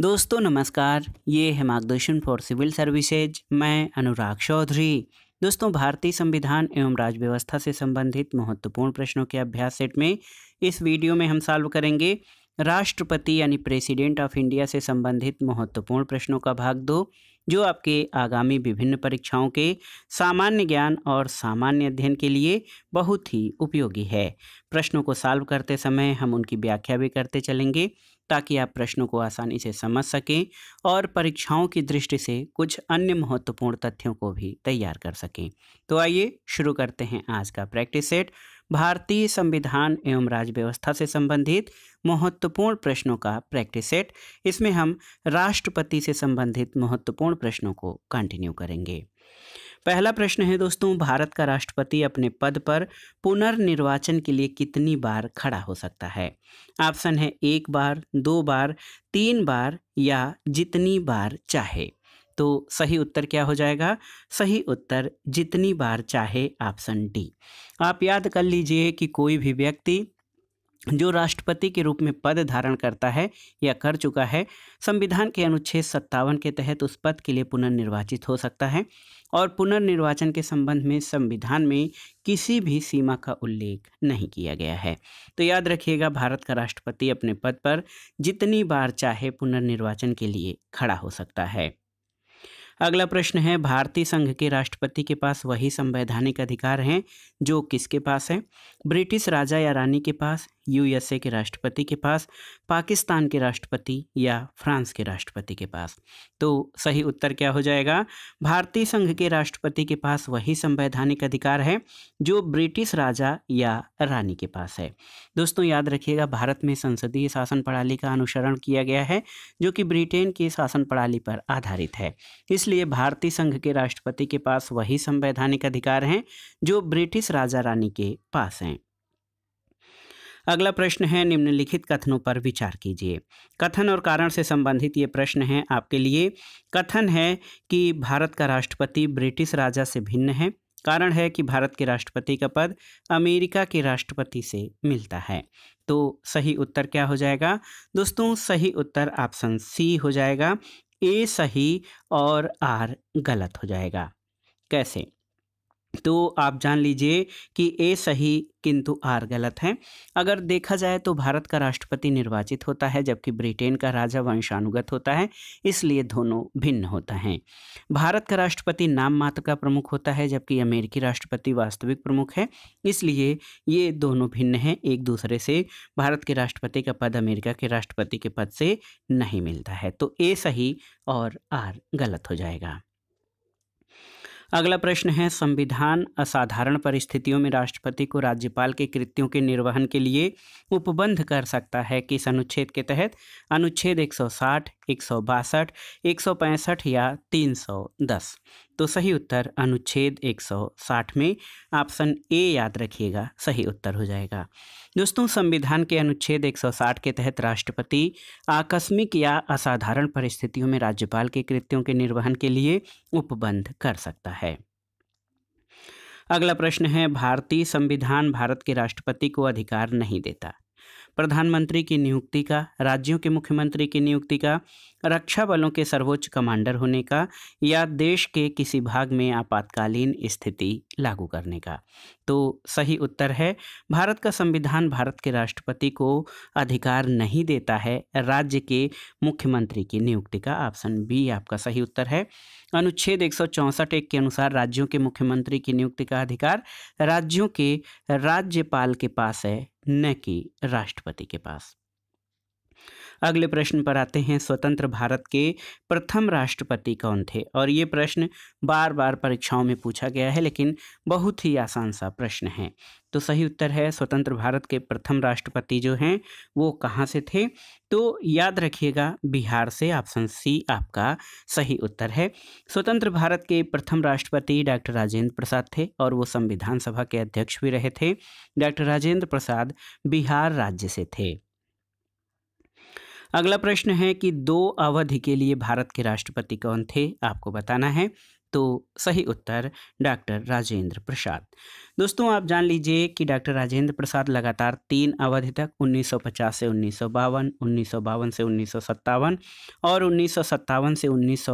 दोस्तों नमस्कार ये है मार्गदर्शन फॉर सिविल सर्विसेज मैं अनुराग चौधरी दोस्तों भारतीय संविधान एवं राज्य व्यवस्था से संबंधित महत्वपूर्ण प्रश्नों के अभ्यास सेट में इस वीडियो में हम सॉल्व करेंगे राष्ट्रपति यानी प्रेसिडेंट ऑफ इंडिया से संबंधित महत्वपूर्ण प्रश्नों का भाग दो जो आपके आगामी विभिन्न परीक्षाओं के सामान्य ज्ञान और सामान्य अध्ययन के लिए बहुत ही उपयोगी है प्रश्नों को सॉल्व करते समय हम उनकी व्याख्या भी करते चलेंगे ताकि आप प्रश्नों को आसानी से समझ सकें और परीक्षाओं की दृष्टि से कुछ अन्य महत्वपूर्ण तथ्यों को भी तैयार कर सकें तो आइए शुरू करते हैं आज का प्रैक्टिस सेट भारतीय संविधान एवं राज्य व्यवस्था से संबंधित महत्वपूर्ण प्रश्नों का प्रैक्टिस सेट इसमें हम राष्ट्रपति से संबंधित महत्वपूर्ण प्रश्नों को कंटिन्यू करेंगे पहला प्रश्न है दोस्तों भारत का राष्ट्रपति अपने पद पर पुनर्निर्वाचन के लिए कितनी बार खड़ा हो सकता है ऑप्शन है एक बार दो बार तीन बार या जितनी बार चाहे तो सही उत्तर क्या हो जाएगा सही उत्तर जितनी बार चाहे ऑप्शन डी आप याद कर लीजिए कि कोई भी व्यक्ति जो राष्ट्रपति के रूप में पद धारण करता है या कर चुका है संविधान के अनुच्छेद सत्तावन के तहत उस पद के लिए पुनर्निर्वाचित हो सकता है और पुनर्निर्वाचन के संबंध में संविधान में किसी भी सीमा का उल्लेख नहीं किया गया है तो याद रखिएगा भारत का राष्ट्रपति अपने पद पर जितनी बार चाहे पुनर्निर्वाचन के लिए खड़ा हो सकता है अगला प्रश्न है भारतीय संघ के राष्ट्रपति के पास वही संवैधानिक अधिकार हैं जो किसके पास हैं ब्रिटिश राजा या रानी के पास यूएसए के राष्ट्रपति के पास पाकिस्तान के राष्ट्रपति या फ्रांस के राष्ट्रपति के पास तो सही उत्तर क्या हो जाएगा भारतीय संघ के राष्ट्रपति के पास वही संवैधानिक अधिकार है जो ब्रिटिश राजा या रानी के पास है दोस्तों याद रखिएगा भारत में संसदीय शासन प्रणाली का अनुसरण किया गया है जो कि ब्रिटेन की शासन प्रणाली पर आधारित है इसलिए भारतीय संघ के राष्ट्रपति के पास वही संवैधानिक अधिकार हैं जो ब्रिटिश राजा रानी के पास हैं अगला प्रश्न है निम्नलिखित कथनों पर विचार कीजिए कथन और कारण से संबंधित ये प्रश्न है आपके लिए कथन है कि भारत का राष्ट्रपति ब्रिटिश राजा से भिन्न है कारण है कि भारत के राष्ट्रपति का पद अमेरिका के राष्ट्रपति से मिलता है तो सही उत्तर क्या हो जाएगा दोस्तों सही उत्तर ऑप्शन सी हो जाएगा ए सही और आर गलत हो जाएगा कैसे तो आप जान लीजिए कि ए सही किंतु आर गलत है अगर देखा जाए तो भारत का राष्ट्रपति निर्वाचित होता है जबकि ब्रिटेन का राजा वंशानुगत होता है इसलिए दोनों भिन्न होता हैं भारत का राष्ट्रपति नाम मात्र का प्रमुख होता है जबकि अमेरिकी राष्ट्रपति वास्तविक प्रमुख है इसलिए ये दोनों भिन्न हैं एक दूसरे से भारत के राष्ट्रपति का पद अमेरिका के राष्ट्रपति के पद से नहीं मिलता है तो ए सही और आर गलत हो जाएगा अगला प्रश्न है संविधान असाधारण परिस्थितियों में राष्ट्रपति को राज्यपाल के कृत्यों के निर्वहन के लिए उपबंध कर सकता है किस अनुच्छेद के तहत अनुच्छेद 160, 162, 165 या 310 तो सही उत्तर अनुच्छेद 160 में ऑप्शन ए याद रखिएगा सही उत्तर हो जाएगा दोस्तों संविधान के अनुच्छेद 160 के तहत राष्ट्रपति आकस्मिक या असाधारण परिस्थितियों में राज्यपाल के कृत्यों के निर्वहन के लिए उपबंध कर सकता है अगला प्रश्न है भारतीय संविधान भारत के राष्ट्रपति को अधिकार नहीं देता प्रधानमंत्री की नियुक्ति का राज्यों के मुख्यमंत्री की नियुक्ति का रक्षा बलों के सर्वोच्च कमांडर होने का या देश के किसी भाग में आपातकालीन स्थिति लागू करने का तो सही उत्तर है भारत का संविधान भारत के राष्ट्रपति को अधिकार नहीं देता है राज्य के मुख्यमंत्री की नियुक्ति का ऑप्शन बी आपका सही उत्तर है अनुच्छेद एक एक के अनुसार राज्यों के मुख्यमंत्री की नियुक्ति का अधिकार राज्यों के राज्यपाल के पास है न कि राष्ट्रपति के पास अगले प्रश्न पर आते हैं स्वतंत्र भारत के प्रथम राष्ट्रपति कौन थे और ये प्रश्न बार बार परीक्षाओं में पूछा गया है लेकिन बहुत ही आसान सा प्रश्न है तो सही उत्तर है स्वतंत्र भारत के प्रथम राष्ट्रपति जो हैं वो कहाँ से थे तो याद रखिएगा बिहार से ऑप्शन सी आपका सही उत्तर है स्वतंत्र भारत के प्रथम राष्ट्रपति डॉक्टर राजेंद्र प्रसाद थे और वो संविधान सभा के अध्यक्ष भी रहे थे डॉक्टर राजेंद्र प्रसाद बिहार राज्य से थे अगला प्रश्न है कि दो अवधि के लिए भारत के राष्ट्रपति कौन थे आपको बताना है तो सही उत्तर डॉक्टर राजेंद्र प्रसाद दोस्तों आप जान लीजिए कि डॉक्टर राजेंद्र प्रसाद लगातार तीन अवधि तक 1950 से उन्नीस सौ से उन्नीस और उन्नीस से उन्नीस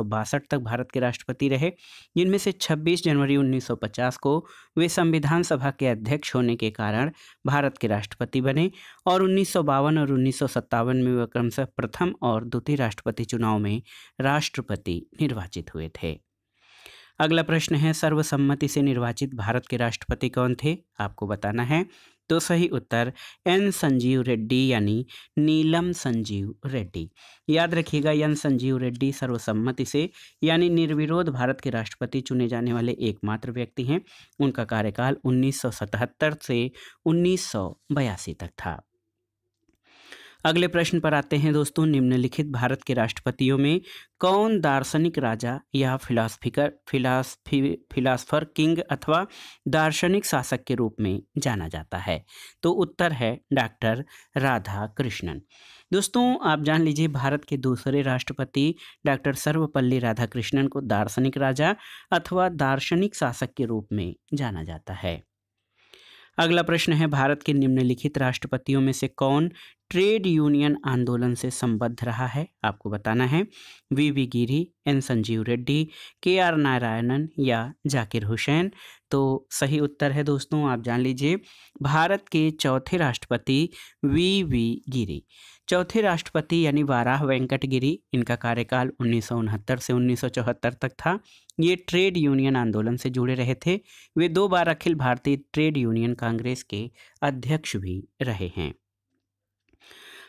तक भारत के राष्ट्रपति रहे जिनमें से 26 जनवरी 1950 को वे संविधान सभा के अध्यक्ष होने के कारण भारत के राष्ट्रपति बने और उन्नीस और उन्नीस में वे क्रमशः प्रथम और द्वितीय राष्ट्रपति चुनाव में राष्ट्रपति निर्वाचित हुए थे अगला प्रश्न है सर्वसम्मति से निर्वाचित भारत के राष्ट्रपति कौन थे आपको बताना है तो सही उत्तर एन संजीव रेड्डी यानी नीलम संजीव रेड्डी याद रखिएगा एन संजीव रेड्डी सर्वसम्मति से यानी निर्विरोध भारत के राष्ट्रपति चुने जाने वाले एकमात्र व्यक्ति हैं उनका कार्यकाल 1977 से 1982 तक था अगले प्रश्न पर आते हैं दोस्तों निम्नलिखित भारत के राष्ट्रपतियों में कौन दार्शनिक राजा या फिलासफिकर फिलासफी फिलासफर किंग अथवा दार्शनिक शासक के रूप में जाना जाता है तो उत्तर है डॉक्टर राधा कृष्णन दोस्तों आप जान लीजिए भारत के दूसरे राष्ट्रपति डॉक्टर सर्वपल्ली राधाकृष्णन को दार्शनिक राजा अथवा दार्शनिक शासक के रूप में जाना जाता है अगला प्रश्न है भारत के निम्नलिखित राष्ट्रपतियों में से कौन ट्रेड यूनियन आंदोलन से संबद्ध रहा है आपको बताना है V V Giri N Sanjiva Reddy K R Narayanan या जाकिर हुसैन तो सही उत्तर है दोस्तों आप जान लीजिए भारत के चौथे राष्ट्रपति वी वी गिरी चौथे राष्ट्रपति यानी वाराह वेंकट गिरी इनका कार्यकाल उन्नीस से उन्नीस तक था ये ट्रेड यूनियन आंदोलन से जुड़े रहे थे वे दो बार अखिल भारतीय ट्रेड यूनियन कांग्रेस के अध्यक्ष भी रहे हैं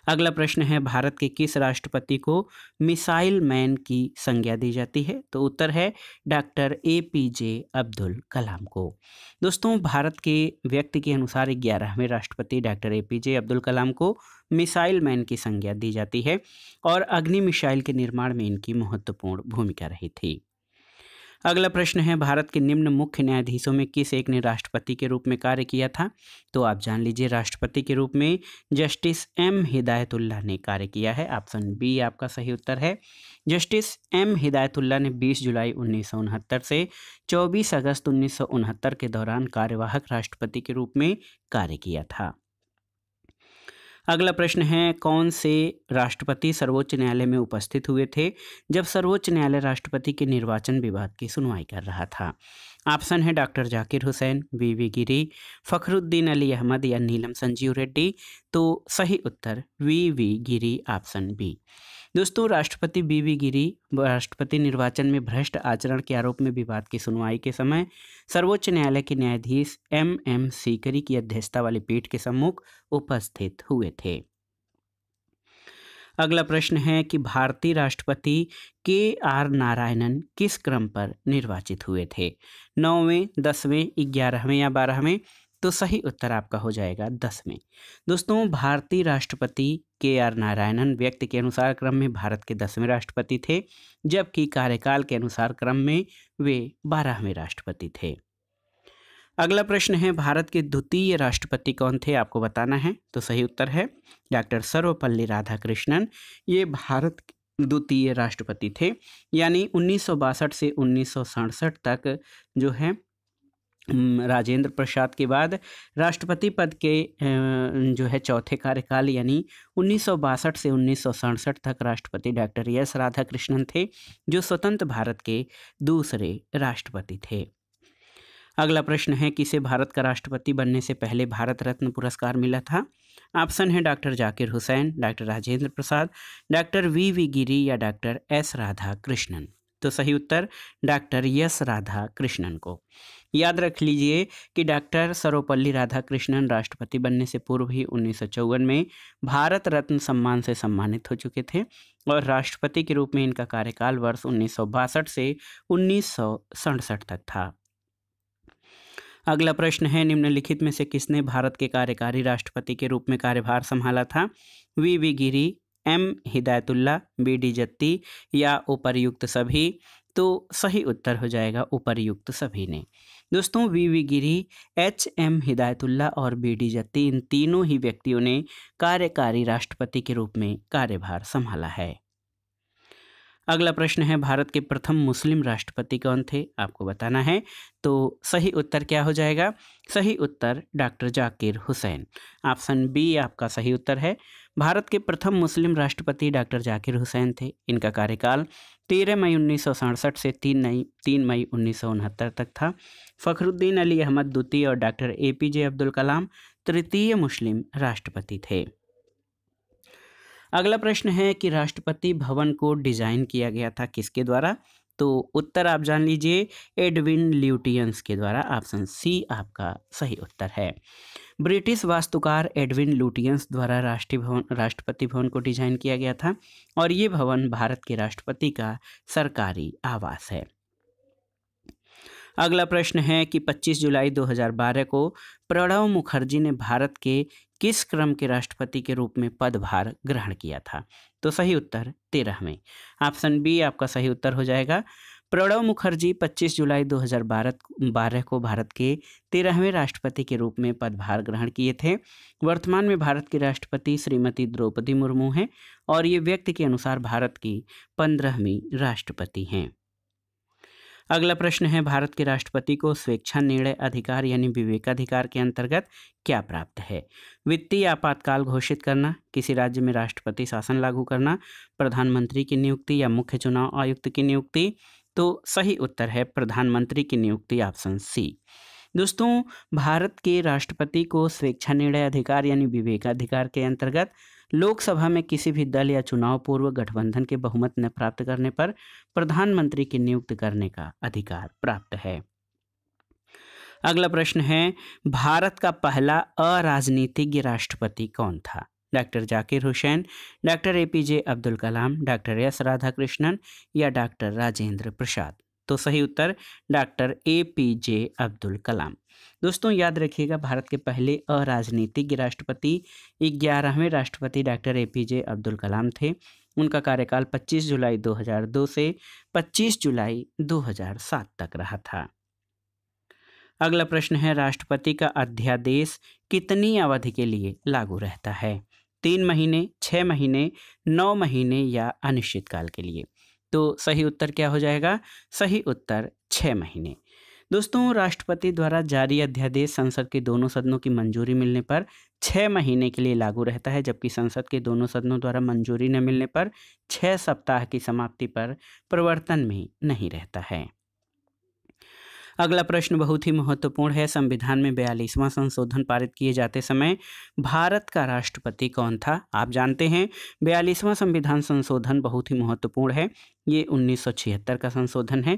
अगला प्रश्न है भारत के किस राष्ट्रपति को मिसाइल मैन की संज्ञा दी जाती है तो उत्तर है doctor A P J Abdul Kalam को दोस्तों भारत के व्यक्ति के अनुसार ग्यारहवें राष्ट्रपति doctor A P J Abdul Kalam को मिसाइल मैन की संज्ञा दी जाती है और अग्नि मिसाइल के निर्माण में इनकी महत्वपूर्ण भूमिका रही थी अगला प्रश्न है भारत के निम्न मुख्य न्यायाधीशों में किस एक ने राष्ट्रपति के रूप में कार्य किया था तो आप जान लीजिए राष्ट्रपति के रूप में जस्टिस एम हिदायतुल्ला ने कार्य किया है ऑप्शन बी आपका सही उत्तर है जस्टिस एम हिदायतुल्ला ने 20 जुलाई उन्नीस से 24 अगस्त उन्नीस के दौरान कार्यवाहक राष्ट्रपति के रूप में कार्य किया था अगला प्रश्न है कौन से राष्ट्रपति सर्वोच्च न्यायालय में उपस्थित हुए थे जब सर्वोच्च न्यायालय राष्ट्रपति के निर्वाचन विवाद की सुनवाई कर रहा था ऑप्शन है doctor Zakir Hussain V V Giri Fakhruddin Ali Ahmed या नीलम संजीव रेड्डी तो सही उत्तर V V Giri option B दोस्तों राष्ट्रपति बीवी गिरी राष्ट्रपति निर्वाचन में भ्रष्ट आचरण के आरोप में विवाद की सुनवाई के समय सर्वोच्च न्यायालय के न्यायाधीश एम एम सीकरी की अध्यक्षता वाली पीठ के सम्मुख उपस्थित हुए थे अगला प्रश्न है कि भारतीय राष्ट्रपति के आर नारायणन किस क्रम पर निर्वाचित हुए थे नौवें दसवें ग्यारहवें या बारहवें तो सही उत्तर आपका हो जाएगा दस में दोस्तों भारतीय राष्ट्रपति के आर नारायणन व्यक्ति के अनुसार क्रम में भारत के दसवें राष्ट्रपति थे जबकि कार्यकाल के अनुसार क्रम में वे बारहवें राष्ट्रपति थे अगला प्रश्न है भारत के द्वितीय राष्ट्रपति कौन थे आपको बताना है तो सही उत्तर है डॉक्टर सर्वपल्ली राधाकृष्णन ये भारत द्वितीय राष्ट्रपति थे यानी उन्नीस से उन्नीस तक जो है राजेंद्र प्रसाद के बाद राष्ट्रपति पद के जो है चौथे कार्यकाल यानी उन्नीस से उन्नीस तक राष्ट्रपति डॉक्टर एस राधाकृष्णन थे जो स्वतंत्र भारत के दूसरे राष्ट्रपति थे अगला प्रश्न है किसे भारत का राष्ट्रपति बनने से पहले भारत रत्न पुरस्कार मिला था ऑप्शन है doctor Zakir Hussain doctor Rajendra Prasad doctor V V Giri या डॉक्टर एस राधा कृष्णन तो सही उत्तर डॉक्टर यस राधा कृष्णन को याद रख लीजिए कि डॉक्टर सर्वपल्ली राधाकृष्णन राष्ट्रपति बनने से पूर्व ही उन्नीस में भारत रत्न सम्मान से सम्मानित हो चुके थे और राष्ट्रपति के रूप में इनका कार्यकाल वर्ष उन्नीस से उन्नीस तक था अगला प्रश्न है निम्नलिखित में से किसने भारत के कार्यकारी राष्ट्रपति के रूप में कार्यभार संभाला था V V Giri M Hidayatullah B D Jatti या उपरयुक्त सभी तो सही उत्तर हो जाएगा उपरयुक्त सभी ने दोस्तों V V Giri H M Hidayatullah और बी डी जत्ती इन तीनों ही व्यक्तियों ने कार्यकारी राष्ट्रपति के रूप में कार्यभार संभाला है अगला प्रश्न है भारत के प्रथम मुस्लिम राष्ट्रपति कौन थे आपको बताना है तो सही उत्तर क्या हो जाएगा सही उत्तर doctor Zakir Hussain option B आपका सही उत्तर है भारत के प्रथम मुस्लिम राष्ट्रपति डॉक्टर जाकिर हुसैन थे इनका कार्यकाल तेरह मई उन्नीस से तीन मई तीन मई उन्नीस तक था फ़खरुद्दीन अली अहमद द्वितीय और doctor A P J Abdul Kalam तृतीय मुस्लिम राष्ट्रपति थे अगला प्रश्न है कि राष्ट्रपति भवन को डिज़ाइन किया गया था किसके द्वारा तो उत्तर आप जान लीजिए एडविन ल्यूटियंस के द्वारा ऑप्शन सी आपका सही उत्तर है ब्रिटिश वास्तुकार एडविन लुटियंस द्वारा राष्ट्रीय भवन राष्ट्रपति भवन को डिजाइन किया गया था और ये भवन भारत के राष्ट्रपति का सरकारी आवास है अगला प्रश्न है कि 25 जुलाई 2012 को प्रणव मुखर्जी ने भारत के किस क्रम के राष्ट्रपति के रूप में पदभार ग्रहण किया था तो सही उत्तर तेरह में ऑप्शन बी आपका सही उत्तर हो जाएगा प्रणव मुखर्जी 25 जुलाई 2012 को भारत के तेरहवें राष्ट्रपति के रूप में पदभार ग्रहण किए थे वर्तमान में भारत के राष्ट्रपति श्रीमती द्रौपदी मुर्मू हैं और ये व्यक्ति के अनुसार भारत की पंद्रहवीं राष्ट्रपति हैं अगला प्रश्न है भारत के राष्ट्रपति को स्वेच्छा निर्णय अधिकार यानी विवेकाधिकार के अंतर्गत क्या प्राप्त है वित्तीय आपातकाल घोषित करना किसी राज्य में राष्ट्रपति शासन लागू करना प्रधानमंत्री की नियुक्ति या मुख्य चुनाव आयुक्त की नियुक्ति तो सही उत्तर है प्रधानमंत्री की नियुक्ति ऑप्शन सी दोस्तों भारत के राष्ट्रपति को स्वेच्छा निर्णय अधिकार यानी विवेकाधिकार के अंतर्गत लोकसभा में किसी भी दल या चुनाव पूर्व गठबंधन के बहुमत न प्राप्त करने पर प्रधानमंत्री की नियुक्त करने का अधिकार प्राप्त है अगला प्रश्न है भारत का पहला अराजनीतिज्ञ राष्ट्रपति कौन था doctor Zakir Hussain doctor A P J Abdul Kalam doctor S Radhakrishnan या डॉक्टर राजेंद्र प्रसाद तो सही उत्तर doctor A P J Abdul Kalam दोस्तों याद रखिएगा भारत के पहले अराजनीतिज्ञ राष्ट्रपति ग्यारहवें राष्ट्रपति doctor A P J Abdul Kalam थे उनका कार्यकाल 25 जुलाई 2002 से 25 जुलाई 2007 तक रहा था अगला प्रश्न है राष्ट्रपति का अध्यादेश कितनी अवधि के लिए लागू रहता है तीन महीने छः महीने नौ महीने या अनिश्चित काल के लिए तो सही उत्तर क्या हो जाएगा सही उत्तर छः महीने दोस्तों राष्ट्रपति द्वारा जारी अध्यादेश संसद के दोनों सदनों की मंजूरी मिलने पर छः महीने के लिए लागू रहता है जबकि संसद के दोनों सदनों द्वारा मंजूरी न मिलने पर छः सप्ताह की समाप्ति पर प्रवर्तन में नहीं रहता है अगला प्रश्न बहुत ही महत्वपूर्ण है संविधान में बयालीसवां संशोधन पारित किए जाते समय भारत का राष्ट्रपति कौन था आप जानते हैं बयालीसवां संविधान संशोधन बहुत ही महत्वपूर्ण है ये उन्नीस का संशोधन है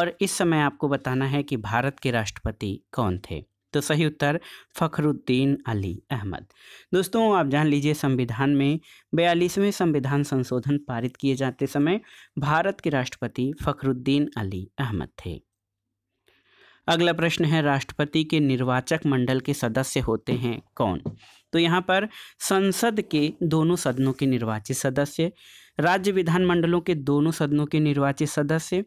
और इस समय आपको बताना है कि भारत के राष्ट्रपति कौन थे तो सही उत्तर फखरुद्दीन अली अहमद दोस्तों आप जान लीजिए संविधान में बयालीसवें संविधान संशोधन पारित किए जाते समय भारत के राष्ट्रपति फखरुद्दीन अली अहमद थे अगला प्रश्न है राष्ट्रपति के निर्वाचक मंडल के सदस्य होते हैं कौन तो यहाँ पर संसद के दोनों सदनों के निर्वाचित सदस्य राज्य विधानमंडलों के दोनों सदनों के निर्वाचित सदस्य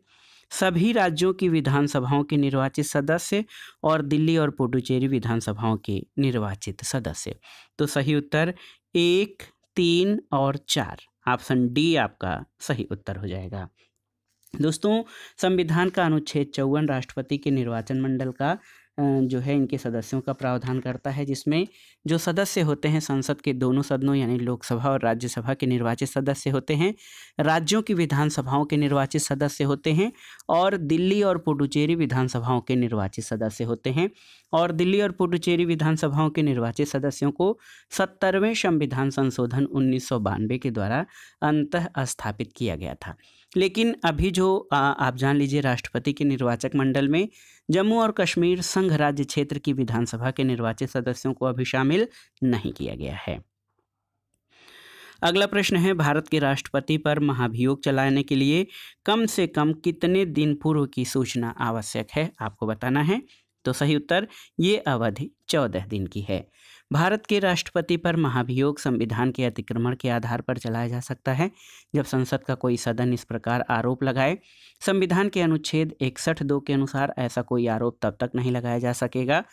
सभी राज्यों की विधानसभाओं के निर्वाचित सदस्य और दिल्ली और पुडुचेरी विधानसभाओं के निर्वाचित सदस्य तो सही उत्तर एक तीन और चार ऑप्शन डी आपका सही उत्तर हो जाएगा दोस्तों संविधान का अनुच्छेद चौवन राष्ट्रपति के निर्वाचन मंडल का जो है इनके सदस्यों का प्रावधान करता है जिसमें जो सदस्य होते हैं संसद के दोनों सदनों यानी लोकसभा और राज्यसभा के निर्वाचित सदस्य होते हैं राज्यों की विधानसभाओं के निर्वाचित सदस्य होते हैं और दिल्ली और पुडुचेरी विधानसभाओं के निर्वाचित सदस्य होते हैं और दिल्ली और पुडुचेरी विधानसभाओं के निर्वाचित सदस्यों को सत्तरवें संविधान संशोधन उन्नीस के द्वारा अंत स्थापित किया गया था लेकिन अभी जो आप जान लीजिए राष्ट्रपति के निर्वाचक मंडल में जम्मू और कश्मीर संघ राज्य क्षेत्र की विधानसभा के निर्वाचित सदस्यों को अभी शामिल नहीं किया गया है अगला प्रश्न है भारत के राष्ट्रपति पर महाभियोग चलाने के लिए कम से कम कितने दिन पूर्व की सूचना आवश्यक है आपको बताना है तो सही उत्तर ये अवधि चौदह दिन की है भारत के राष्ट्रपति पर महाभियोग संविधान के अतिक्रमण के आधार पर चलाया जा सकता है जब संसद का कोई सदन इस प्रकार आरोप लगाए संविधान के अनुच्छेद इकसठ दो के अनुसार ऐसा कोई आरोप तब तक नहीं लगाया जा सकेगा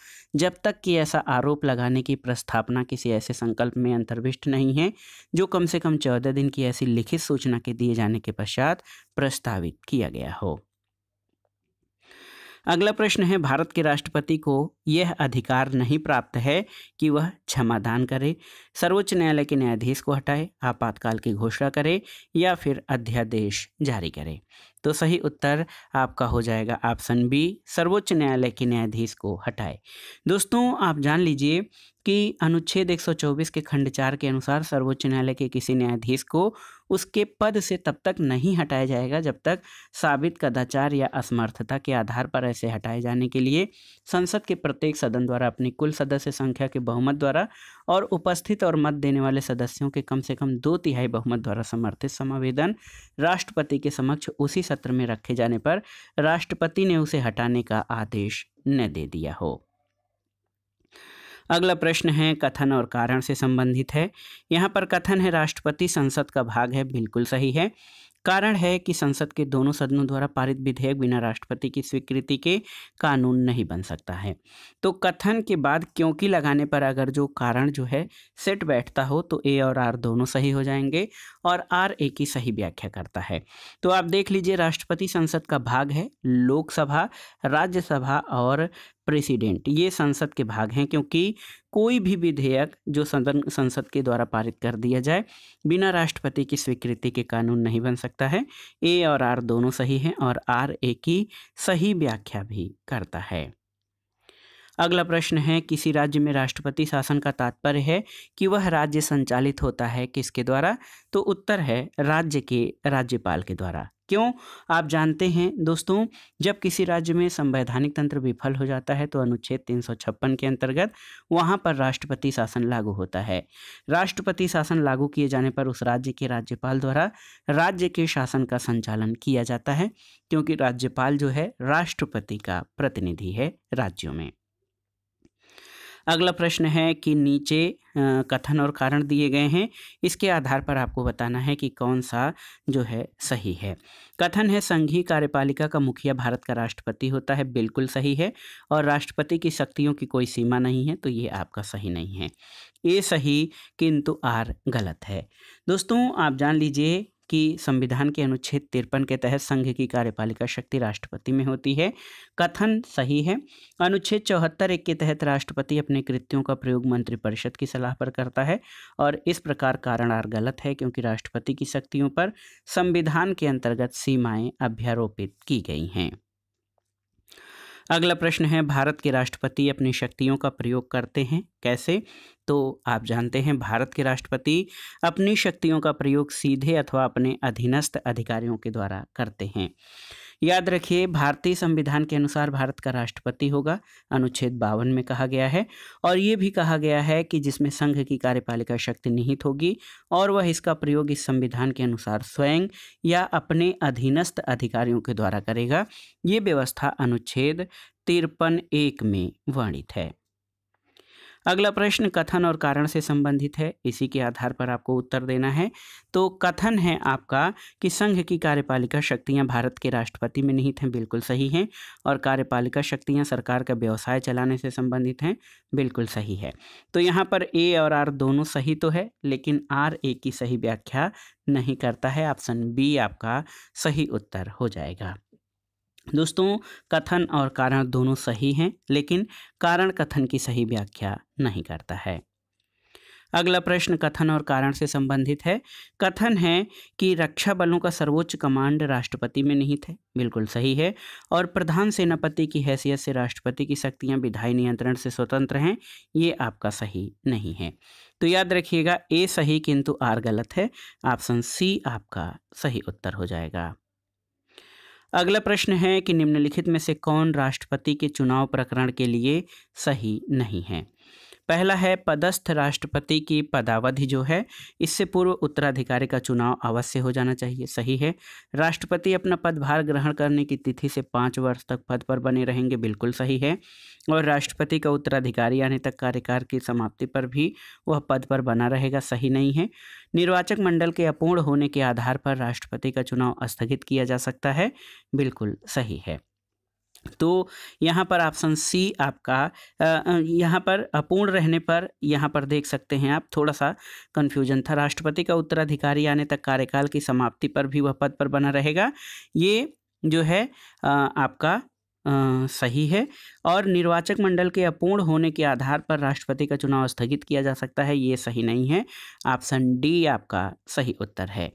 जब तक कि ऐसा आरोप लगाने की प्रस्थापना किसी ऐसे संकल्प में अंतर्विष्ट नहीं है जो कम से कम चौदह दिन की ऐसी लिखित सूचना के दिए जाने के पश्चात प्रस्तावित किया गया हो अगला प्रश्न है भारत के राष्ट्रपति को यह अधिकार नहीं प्राप्त है कि वह क्षमादान करे सर्वोच्च न्यायालय के न्यायाधीश को हटाए आपातकाल की घोषणा करे या फिर अध्यादेश जारी करे तो सही उत्तर आपका हो जाएगा ऑप्शन बी सर्वोच्च न्यायालय के न्यायाधीश को हटाए दोस्तों आप जान लीजिए कि अनुच्छेद 124 के खंड चार के अनुसार सर्वोच्च न्यायालय के किसी न्यायाधीश को उसके पद से तब तक नहीं हटाया जाएगा जब तक साबित कदाचार या असमर्थता के आधार पर ऐसे हटाए जाने के लिए संसद के प्रत्येक सदन द्वारा अपनी कुल सदस्य संख्या के बहुमत द्वारा और उपस्थित और मत देने वाले सदस्यों के कम से कम दो तिहाई बहुमत द्वारा समर्थित समावेदन राष्ट्रपति के समक्ष उसी सत्र में रखे जाने पर राष्ट्रपति ने उसे हटाने का आदेश न दे दिया हो अगला प्रश्न है कथन और कारण से संबंधित है यहाँ पर कथन है राष्ट्रपति संसद का भाग है बिल्कुल सही है कारण है कि संसद के दोनों सदनों द्वारा पारित विधेयक बिना राष्ट्रपति की स्वीकृति के कानून नहीं बन सकता है तो कथन के बाद क्योंकि लगाने पर अगर जो कारण जो है सेट बैठता हो तो ए और आर दोनों सही हो जाएंगे और आर ए की सही व्याख्या करता है तो आप देख लीजिए राष्ट्रपति संसद का भाग है लोकसभा राज्यसभा और प्रेसिडेंट ये संसद के भाग हैं क्योंकि कोई भी विधेयक जो सदन संसद के द्वारा पारित कर दिया जाए बिना राष्ट्रपति की स्वीकृति के कानून नहीं बन सकता है ए और आर दोनों सही हैं और आर ए की सही व्याख्या भी करता है अगला प्रश्न है किसी राज्य में राष्ट्रपति शासन का तात्पर्य है कि वह राज्य संचालित होता है किसके द्वारा तो उत्तर है राज्य के राज्यपाल के द्वारा क्यों आप जानते हैं दोस्तों जब किसी राज्य में संवैधानिक तंत्र विफल हो जाता है तो अनुच्छेद तीन के अंतर्गत वहां पर राष्ट्रपति शासन लागू होता है राष्ट्रपति शासन लागू किए जाने पर उस राज्य के राज्यपाल द्वारा राज्य के शासन का संचालन किया जाता है क्योंकि राज्यपाल जो है राष्ट्रपति का प्रतिनिधि है राज्यों में अगला प्रश्न है कि नीचे कथन और कारण दिए गए हैं इसके आधार पर आपको बताना है कि कौन सा जो है सही है कथन है संघीय कार्यपालिका का मुखिया भारत का राष्ट्रपति होता है बिल्कुल सही है और राष्ट्रपति की शक्तियों की कोई सीमा नहीं है तो ये आपका सही नहीं है ए सही किंतु आर गलत है दोस्तों आप जान लीजिए कि संविधान के अनुच्छेद तिरपन के तहत संघ की कार्यपालिका शक्ति राष्ट्रपति में होती है कथन सही है अनुच्छेद चौहत्तर एक के तहत राष्ट्रपति अपने कृत्यों का प्रयोग मंत्रिपरिषद की सलाह पर करता है और इस प्रकार कारणार गलत है क्योंकि राष्ट्रपति की शक्तियों पर संविधान के अंतर्गत सीमाएं अभ्यारोपित की गई हैं अगला प्रश्न है भारत के राष्ट्रपति अपनी शक्तियों का प्रयोग करते हैं कैसे तो आप जानते हैं भारत के राष्ट्रपति अपनी शक्तियों का प्रयोग सीधे अथवा अपने अधीनस्थ अधिकारियों के द्वारा करते हैं याद रखिए भारतीय संविधान के अनुसार भारत का राष्ट्रपति होगा अनुच्छेद बावन में कहा गया है और ये भी कहा गया है कि जिसमें संघ की कार्यपालिका शक्ति निहित होगी और वह इसका प्रयोग इस संविधान के अनुसार स्वयं या अपने अधीनस्थ अधिकारियों के द्वारा करेगा ये व्यवस्था अनुच्छेद तिरपन एक में वर्णित है अगला प्रश्न कथन और कारण से संबंधित है इसी के आधार पर आपको उत्तर देना है तो कथन है आपका कि संघ की कार्यपालिका शक्तियां भारत के राष्ट्रपति में निहित हैं बिल्कुल सही हैं और कार्यपालिका शक्तियां सरकार का व्यवसाय चलाने से संबंधित हैं बिल्कुल सही है तो यहाँ पर ए और आर दोनों सही तो है लेकिन आर ए की सही व्याख्या नहीं करता है ऑप्शन बी आपका सही उत्तर हो जाएगा दोस्तों कथन और कारण दोनों सही हैं लेकिन कारण कथन की सही व्याख्या नहीं करता है अगला प्रश्न कथन और कारण से संबंधित है कथन है कि रक्षा बलों का सर्वोच्च कमांड राष्ट्रपति में नहीं थे बिल्कुल सही है और प्रधान सेनापति की हैसियत से राष्ट्रपति की शक्तियां विधायी नियंत्रण से स्वतंत्र हैं ये आपका सही नहीं है तो याद रखिएगा ए सही किंतु आर गलत है ऑप्शन सी आपका सही उत्तर हो जाएगा अगला प्रश्न है कि निम्नलिखित में से कौन राष्ट्रपति के चुनाव प्रकरण के लिए सही नहीं है पहला है पदस्थ राष्ट्रपति की पदावधि जो है इससे पूर्व उत्तराधिकारी का चुनाव अवश्य हो जाना चाहिए सही है राष्ट्रपति अपना पदभार ग्रहण करने की तिथि से पाँच वर्ष तक पद पर बने रहेंगे बिल्कुल सही है और राष्ट्रपति का उत्तराधिकारी आने तक कार्यकाल की समाप्ति पर भी वह पद पर बना रहेगा सही नहीं है निर्वाचक मंडल के अपूर्ण होने के आधार पर राष्ट्रपति का चुनाव स्थगित किया जा सकता है बिल्कुल सही है तो यहाँ पर ऑप्शन सी आपका यहाँ पर अपूर्ण रहने पर यहाँ पर देख सकते हैं आप थोड़ा सा कन्फ्यूजन था राष्ट्रपति का उत्तराधिकारी आने तक कार्यकाल की समाप्ति पर भी वह पद पर बना रहेगा ये जो है आपका आ, सही है और निर्वाचक मंडल के अपूर्ण होने के आधार पर राष्ट्रपति का चुनाव स्थगित किया जा सकता है ये सही नहीं है ऑप्शन डी आपका सही उत्तर है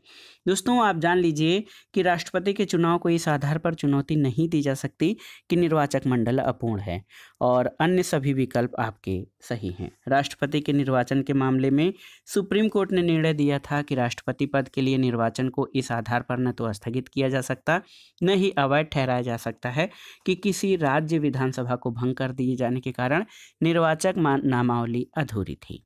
दोस्तों आप जान लीजिए कि राष्ट्रपति के चुनाव को इस आधार पर चुनौती नहीं दी जा सकती कि निर्वाचक मंडल अपूर्ण है और अन्य सभी विकल्प आपके सही हैं राष्ट्रपति के निर्वाचन के मामले में सुप्रीम कोर्ट ने निर्णय दिया था कि राष्ट्रपति पद के लिए निर्वाचन को इस आधार पर न तो स्थगित किया जा सकता न ही अवैध ठहराया जा सकता है कि किसी राज्य विधानसभा को भंग कर दिए जाने के कारण निर्वाचक नामावली अधूरी थी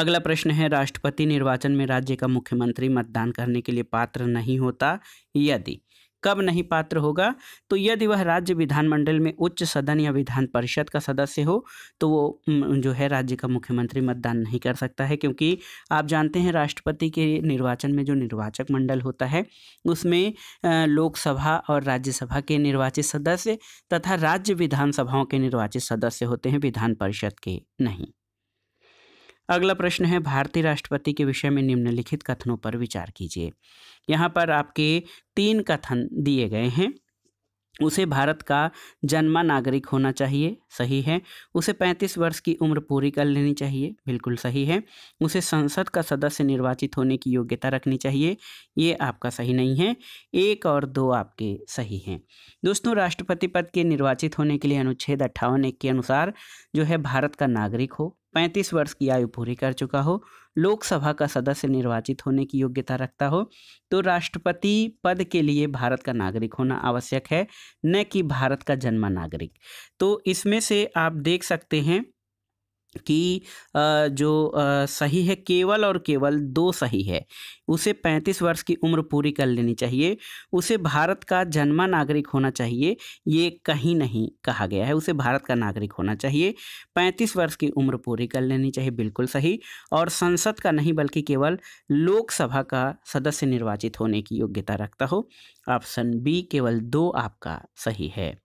अगला प्रश्न है राष्ट्रपति निर्वाचन में राज्य का मुख्यमंत्री मतदान करने के लिए पात्र नहीं होता यदि कब नहीं पात्र होगा तो यदि वह राज्य विधानमंडल में उच्च सदन या विधान परिषद का सदस्य हो तो वो जो है राज्य का मुख्यमंत्री मतदान नहीं कर सकता है क्योंकि आप जानते हैं राष्ट्रपति के निर्वाचन में जो निर्वाचक मंडल होता है उसमें लोकसभा और राज्यसभा के निर्वाचित सदस्य तथा राज्य विधानसभाओं के निर्वाचित सदस्य होते हैं विधान परिषद के नहीं अगला प्रश्न है भारतीय राष्ट्रपति के विषय में निम्नलिखित कथनों पर विचार कीजिए यहाँ पर आपके तीन कथन दिए गए हैं उसे भारत का जन्मा नागरिक होना चाहिए सही है उसे 35 वर्ष की उम्र पूरी कर लेनी चाहिए बिल्कुल सही है उसे संसद का सदस्य निर्वाचित होने की योग्यता रखनी चाहिए ये आपका सही नहीं है एक और दो आपके सही हैं दोस्तों राष्ट्रपति पद के निर्वाचित होने के लिए अनुच्छेद अट्ठावन एक के अनुसार जो है भारत का नागरिक हो पैंतीस वर्ष की आयु पूरी कर चुका हो लोकसभा का सदस्य निर्वाचित होने की योग्यता रखता हो तो राष्ट्रपति पद के लिए भारत का नागरिक होना आवश्यक है न कि भारत का जन्मा नागरिक तो इसमें से आप देख सकते हैं कि जो सही है केवल और केवल दो सही है उसे 35 वर्ष की उम्र पूरी कर लेनी चाहिए उसे भारत का जन्मा नागरिक होना चाहिए ये कहीं नहीं कहा गया है उसे भारत का नागरिक होना चाहिए 35 वर्ष की उम्र पूरी कर लेनी चाहिए बिल्कुल सही और संसद का नहीं बल्कि केवल लोकसभा का सदस्य निर्वाचित होने की योग्यता रखता हो ऑप्शन बी केवल दो आपका सही है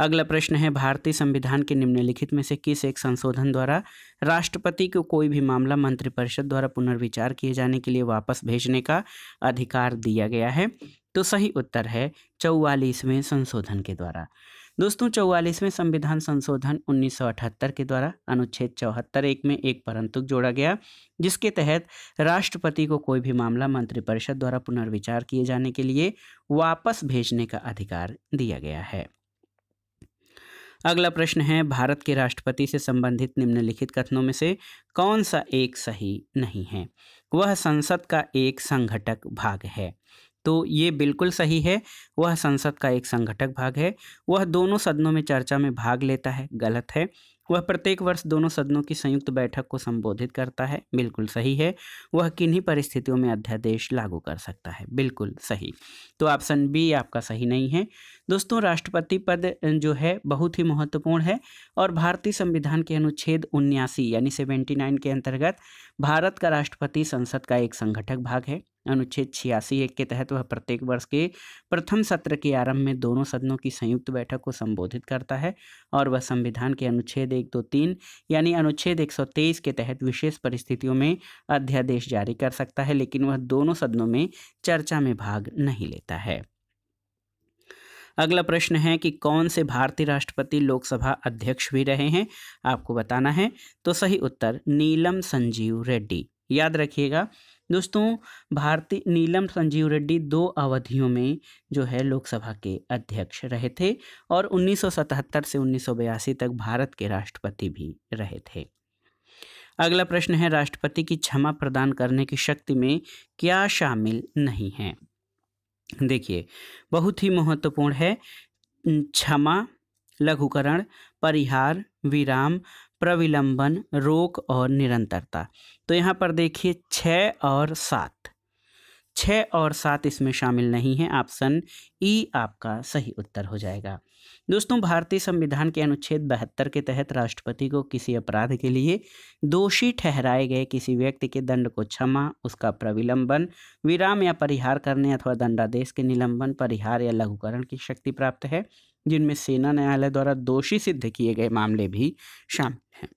अगला प्रश्न है भारतीय संविधान के निम्नलिखित में से किस एक संशोधन द्वारा राष्ट्रपति को कोई भी मामला मंत्रिपरिषद द्वारा पुनर्विचार किए जाने के लिए वापस भेजने का अधिकार दिया गया है तो सही उत्तर है चौवालीसवें संशोधन के द्वारा दोस्तों चौवालीसवें संविधान संशोधन 1978 के द्वारा अनुच्छेद चौहत्तर एक में एक परंतु जोड़ा गया जिसके तहत राष्ट्रपति को कोई भी मामला मंत्रिपरिषद द्वारा पुनर्विचार किए जाने के लिए वापस भेजने का अधिकार दिया गया है अगला प्रश्न है भारत के राष्ट्रपति से संबंधित निम्नलिखित कथनों में से कौन सा एक सही नहीं है वह संसद का एक संघटक भाग है तो ये बिल्कुल सही है वह संसद का एक संगठक भाग है वह दोनों सदनों में चर्चा में भाग लेता है गलत है वह प्रत्येक वर्ष दोनों सदनों की संयुक्त बैठक को संबोधित करता है बिल्कुल सही है वह किन्हीं परिस्थितियों में अध्यादेश लागू कर सकता है बिल्कुल सही तो ऑप्शन बी आपका सही नहीं है दोस्तों राष्ट्रपति पद जो है बहुत ही महत्वपूर्ण है और भारतीय संविधान के अनुच्छेद उन्यासी यानी सेवेंटी के अंतर्गत भारत का राष्ट्रपति संसद का एक संगठक भाग है अनुच्छेद छियासी एक के तहत वह प्रत्येक वर्ष के प्रथम सत्र के आरंभ में दोनों सदनों की संयुक्त बैठक को संबोधित करता है और वह संविधान के अनुच्छेद एक दो तीन यानी अनुच्छेद एक सौ तेईस के तहत विशेष परिस्थितियों में अध्यादेश जारी कर सकता है लेकिन वह दोनों सदनों में चर्चा में भाग नहीं लेता है अगला प्रश्न है कि कौन से भारतीय राष्ट्रपति लोकसभा अध्यक्ष भी रहे हैं आपको बताना है तो सही उत्तर नीलम संजीव रेड्डी याद रखिएगा दोस्तों भारती नीलम संजीव रेड्डी दो अवधियों में जो है लोकसभा के अध्यक्ष रहे थे और 1977 से 1982 तक भारत के राष्ट्रपति भी रहे थे अगला प्रश्न है राष्ट्रपति की क्षमा प्रदान करने की शक्ति में क्या शामिल नहीं है देखिए बहुत ही महत्वपूर्ण है क्षमा लघुकरण परिहार विराम प्रविलंबन रोक और निरंतरता तो यहाँ पर देखिए छ और सात छः और सात इसमें शामिल नहीं है ऑप्शन ई आपका सही उत्तर हो जाएगा दोस्तों भारतीय संविधान के अनुच्छेद बहत्तर के तहत राष्ट्रपति को किसी अपराध के लिए दोषी ठहराए गए किसी व्यक्ति के दंड को क्षमा उसका प्रविलंबन विराम या परिहार करने अथवा दंडादेश के निलंबन परिहार या लघुकरण की शक्ति प्राप्त है जिनमें सेना न्यायालय द्वारा दोषी सिद्ध किए गए मामले भी शामिल हैं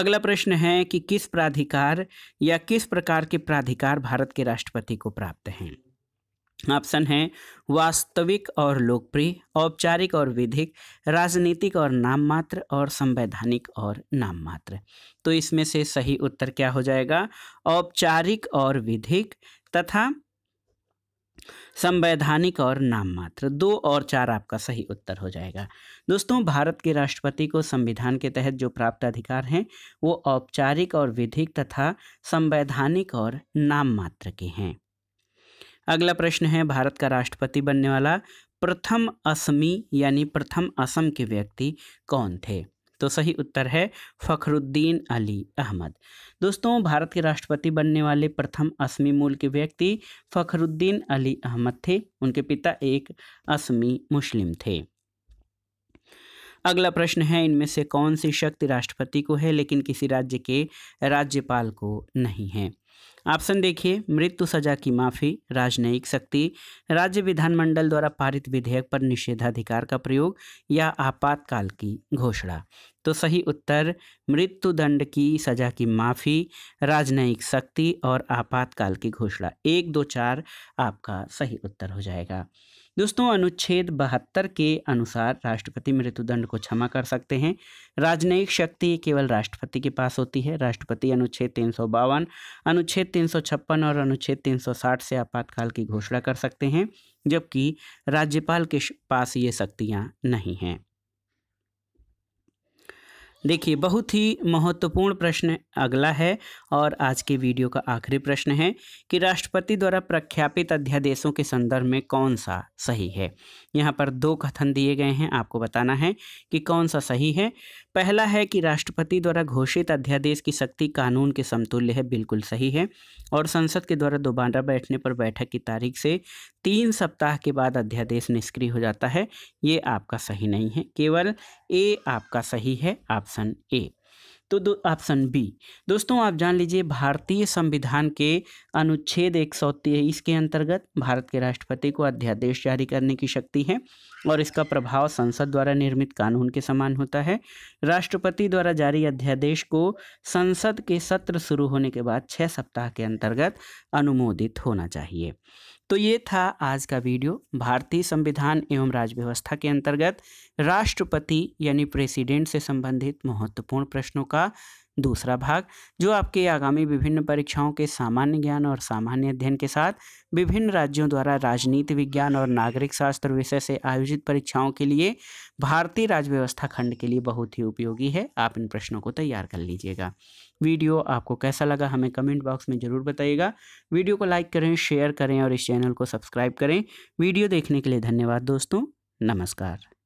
अगला प्रश्न है कि किस प्राधिकार या किस प्रकार के प्राधिकार भारत के राष्ट्रपति को प्राप्त हैं ऑप्शन है वास्तविक और लोकप्रिय औपचारिक और विधिक राजनीतिक और नाम मात्र और संवैधानिक और नाम मात्र तो इसमें से सही उत्तर क्या हो जाएगा औपचारिक और विधिक तथा संवैधानिक और नाम मात्र दो और चार आपका सही उत्तर हो जाएगा दोस्तों भारत के राष्ट्रपति को संविधान के तहत जो प्राप्त अधिकार हैं वो औपचारिक और विधिक तथा संवैधानिक और नाम मात्र के हैं अगला प्रश्न है भारत का राष्ट्रपति बनने वाला प्रथम असमी यानी प्रथम असम के व्यक्ति कौन थे तो सही उत्तर है फ़खरुद्दीन अली अहमद दोस्तों भारत के राष्ट्रपति बनने वाले प्रथम असमी मूल के व्यक्ति फ़खरुद्दीन अली अहमद थे उनके पिता एक असमी मुस्लिम थे अगला प्रश्न है इनमें से कौन सी शक्ति राष्ट्रपति को है लेकिन किसी राज्य के राज्यपाल को नहीं है ऑप्शन देखिए मृत्यु सजा की माफी राजनयिक शक्ति राज्य विधानमंडल द्वारा पारित विधेयक पर निषेधाधिकार का प्रयोग या आपातकाल की घोषणा तो सही उत्तर मृत्युदंड की सजा की माफी राजनयिक शक्ति और आपातकाल की घोषणा एक दो चार आपका सही उत्तर हो जाएगा दोस्तों अनुच्छेद बहत्तर के अनुसार राष्ट्रपति मृत्युदंड को क्षमा कर सकते हैं राजनयिक शक्ति केवल राष्ट्रपति के पास होती है राष्ट्रपति अनुच्छेद तीन सौ बावन अनुच्छेद तीन सौ छप्पन और अनुच्छेद तीन सौ साठ से आपातकाल की घोषणा कर सकते हैं जबकि राज्यपाल के पास ये शक्तियाँ नहीं हैं देखिए बहुत ही महत्वपूर्ण प्रश्न अगला है और आज के वीडियो का आखिरी प्रश्न है कि राष्ट्रपति द्वारा प्रख्यापित अध्यादेशों के संदर्भ में कौन सा सही है यहाँ पर दो कथन दिए गए हैं आपको बताना है कि कौन सा सही है पहला है कि राष्ट्रपति द्वारा घोषित अध्यादेश की शक्ति कानून के समतुल्य है बिल्कुल सही है और संसद के द्वारा दोबारा बैठने पर बैठक की तारीख से तीन सप्ताह के बाद अध्यादेश निष्क्रिय हो जाता है ये आपका सही नहीं है केवल ए आपका सही है ऑप्शन ए तो दो ऑप्शन बी दोस्तों आप जान लीजिए भारतीय संविधान के अनुच्छेद एक सौ तेईस के अंतर्गत भारत के राष्ट्रपति को अध्यादेश जारी करने की शक्ति है और इसका प्रभाव संसद द्वारा निर्मित कानून के समान होता है राष्ट्रपति द्वारा जारी अध्यादेश को संसद के सत्र शुरू होने के बाद छः सप्ताह के अंतर्गत अनुमोदित होना चाहिए तो ये था आज का वीडियो भारतीय संविधान एवं राज्य व्यवस्था के अंतर्गत राष्ट्रपति यानी प्रेसिडेंट से संबंधित महत्वपूर्ण प्रश्नों का दूसरा भाग जो आपके आगामी विभिन्न परीक्षाओं के सामान्य ज्ञान और सामान्य अध्ययन के साथ विभिन्न राज्यों द्वारा राजनीति विज्ञान और नागरिक शास्त्र विषय से आयोजित परीक्षाओं के लिए भारतीय राजव्यवस्था खंड के लिए बहुत ही उपयोगी है आप इन प्रश्नों को तैयार कर लीजिएगा वीडियो आपको कैसा लगा हमें कमेंट बॉक्स में ज़रूर बताइएगा वीडियो को लाइक करें शेयर करें और इस चैनल को सब्सक्राइब करें वीडियो देखने के लिए धन्यवाद दोस्तों नमस्कार